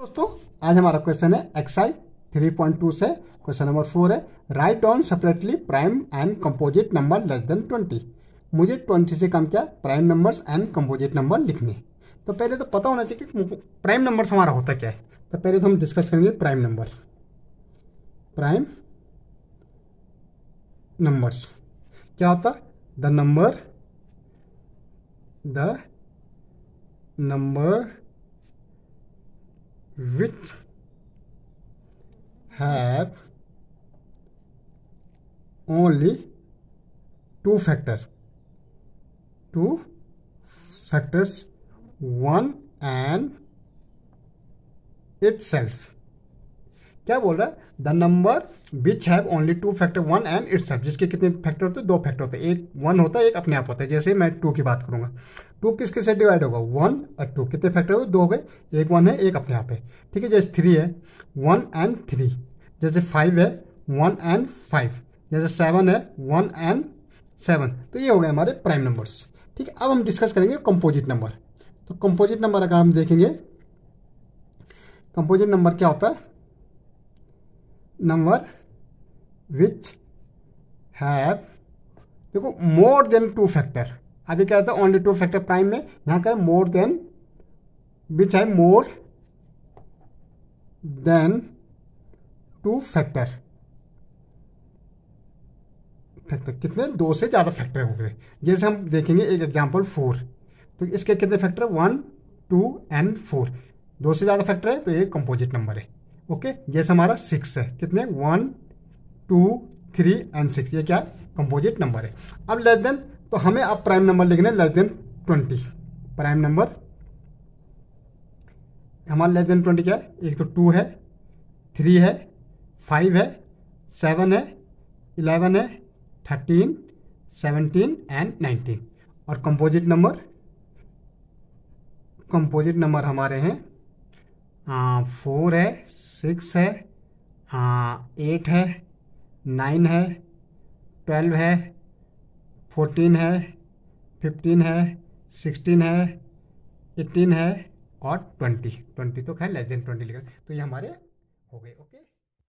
दोस्तों आज हमारा क्वेश्चन है पॉइंट 3.2 से क्वेश्चन नंबर फोर है right on separately prime and composite number less than 20 मुझे 20 से कम क्या prime numbers and composite number लिखने तो पहले तो पता होना चाहिए कि प्राइम नंबर्स हमारा होता क्या है तो पहले तो हम डिस्कस करेंगे प्राइम नंबर प्राइम नंबर्स क्या होता the number the number with have only two factors two factors one and itself क्या बोल रहा है the number which have only two factor one and it's जिसके कितने फैक्टर होते हैं दो फैक्टर होते हैं एक वन होता है एक अपने आप होता है जैसे मैं टू की बात करूंगा टू किस किस से डिवाइड होगा वन और टू कितने फैक्टर हो दो हो गए एक वन है एक अपने आप है ठीक है जैसे थ्री है वन एंड थ्री जैसे फाइव है वन एंड फाइव जैसे सेवन है वन एंड सेवन तो ये हो गए हमारे प्राइम नंबर्स ठीक है अब हम डिस्कस करेंगे कंपोजिट नंबर तो कंपोजिट नंबर अगर हम देखेंगे कंपोजिट नंबर क्या होता है नंबर विच हैव देखो मोर देन टू फैक्टर अभी क्या रहता है ओनली टू फैक्टर प्राइम में यहां क्या मोर देन विच है more than two factor factor कितने दो से ज़्यादा फैक्टर हो गए जैसे हम देखेंगे एक एग्जाम्पल फोर तो इसके कितने factor one two and four दो से ज़्यादा फैक्टर है तो ये कंपोजिट नंबर है ओके जैसे हमारा सिक्स है कितने one two three and six ये क्या है कंपोजिट नंबर है अब लेस देन तो हमें अब प्राइम नंबर लिखना है less than twenty prime number हमारा लेस देन ट्वेंटी क्या है एक तो टू है थ्री है फाइव है सेवन है इलेवन है थर्टीन सेवनटीन एंड नाइनटीन और कंपोजिट नंबर कंपोजिट नंबर हमारे हैं फोर है सिक्स है एट है नाइन है ट्वेल्व है फोर्टीन है फिफ्टीन है सिक्सटीन है एटीन है और ट्वेंटी ट्वेंटी तो खैर लेस देन ट्वेंटी लिखा तो ये हमारे हो गए ओके